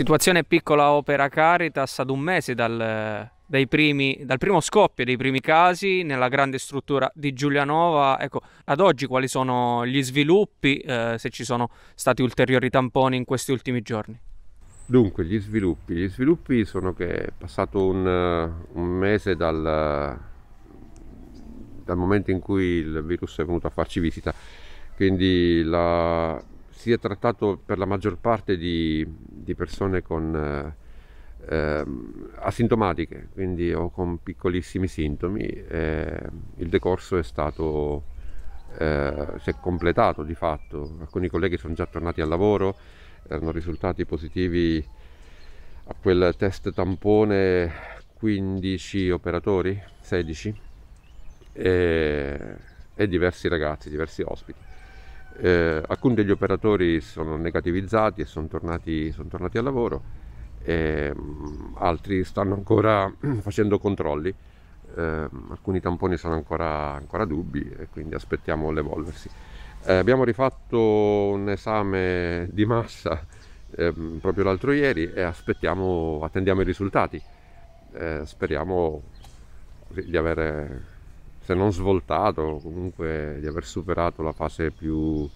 Situazione piccola opera Caritas ad un mese dal, primi, dal, primo scoppio dei primi casi nella grande struttura di Giulianova. Ecco, ad oggi quali sono gli sviluppi, eh, se ci sono stati ulteriori tamponi in questi ultimi giorni? Dunque, gli sviluppi. Gli sviluppi sono che è passato un, un mese dal, dal momento in cui il virus è venuto a farci visita, quindi la, si è trattato per la maggior parte di, di persone con, eh, ehm, asintomatiche, quindi o con piccolissimi sintomi. Eh, il decorso è stato, eh, si è completato di fatto, alcuni colleghi sono già tornati al lavoro, erano risultati positivi a quel test tampone 15 operatori, 16 e, e diversi ragazzi, diversi ospiti. Eh, alcuni degli operatori sono negativizzati e sono tornati, son tornati al lavoro, e, ehm, altri stanno ancora facendo controlli, eh, alcuni tamponi sono ancora, ancora, dubbi e quindi aspettiamo l'evolversi. Eh, abbiamo rifatto un esame di massa ehm, proprio l'altro ieri e attendiamo i risultati. Eh, speriamo di avere se non svoltato, comunque di aver superato la fase più,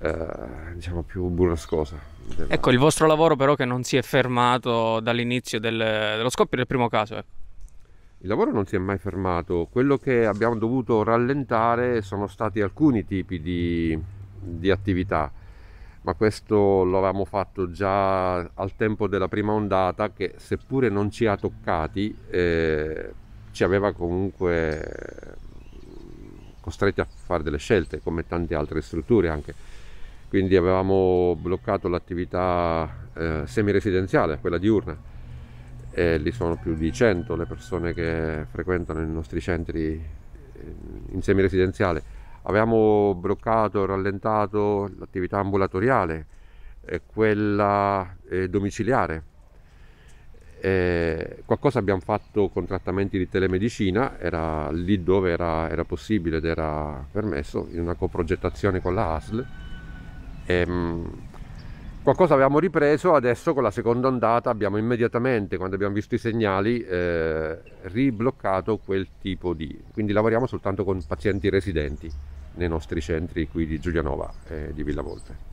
eh, diciamo più burrascosa. Della... Ecco, il vostro lavoro però che non si è fermato dall'inizio del, dello scoppio del primo caso. Ecco. Il lavoro non si è mai fermato, quello che abbiamo dovuto rallentare sono stati alcuni tipi di, di attività ma questo lo avevamo fatto già al tempo della prima ondata che seppure non ci ha toccati eh, ci aveva comunque eh, costretti a fare delle scelte come tante altre strutture anche quindi avevamo bloccato l'attività eh, semiresidenziale, quella diurna e lì sono più di 100 le persone che frequentano i nostri centri eh, in semiresidenziale avevamo bloccato, rallentato l'attività ambulatoriale e quella eh, domiciliare eh, qualcosa abbiamo fatto con trattamenti di telemedicina, era lì dove era, era possibile ed era permesso, in una coprogettazione con la ASL. E, ehm, qualcosa abbiamo ripreso, adesso con la seconda ondata abbiamo immediatamente, quando abbiamo visto i segnali, eh, ribloccato quel tipo di... quindi lavoriamo soltanto con pazienti residenti nei nostri centri qui di Giulianova e di Villa Volpe.